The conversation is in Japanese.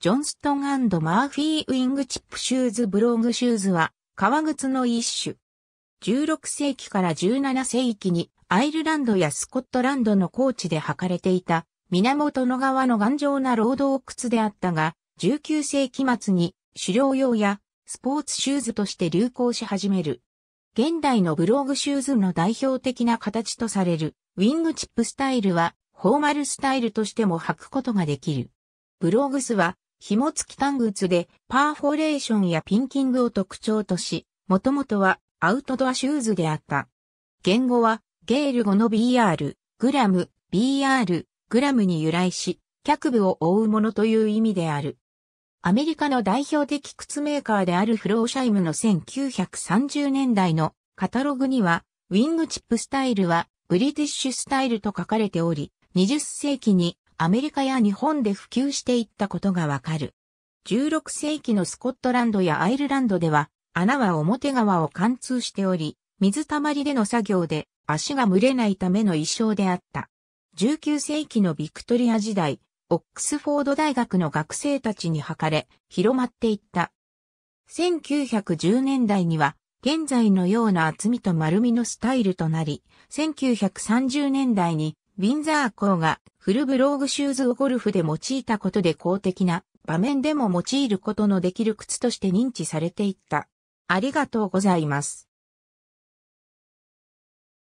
ジョンストンマーフィー・ウィングチップシューズブローグシューズは、革靴の一種。16世紀から17世紀に、アイルランドやスコットランドの高地で履かれていた、源の川の頑丈な労働靴であったが、19世紀末に、狩猟用や、スポーツシューズとして流行し始める。現代のブローグシューズの代表的な形とされる、ウィングチップスタイルは、フォーマルスタイルとしても履くことができる。ブローグスは、紐付き単靴でパーフォレーションやピンキングを特徴とし、もともとはアウトドアシューズであった。言語はゲール語の BR、グラム、BR、グラムに由来し、脚部を覆うものという意味である。アメリカの代表的靴メーカーであるフローシャイムの1930年代のカタログには、ウィングチップスタイルはブリティッシュスタイルと書かれており、20世紀にアメリカや日本で普及していったことがわかる。16世紀のスコットランドやアイルランドでは、穴は表側を貫通しており、水たまりでの作業で足が蒸れないための衣装であった。19世紀のビクトリア時代、オックスフォード大学の学生たちに履かれ、広まっていった。1910年代には、現在のような厚みと丸みのスタイルとなり、1930年代にウィンザー校がフルブローグシューズをゴルフで用いたことで公的な場面でも用いることのできる靴として認知されていった。ありがとうございます。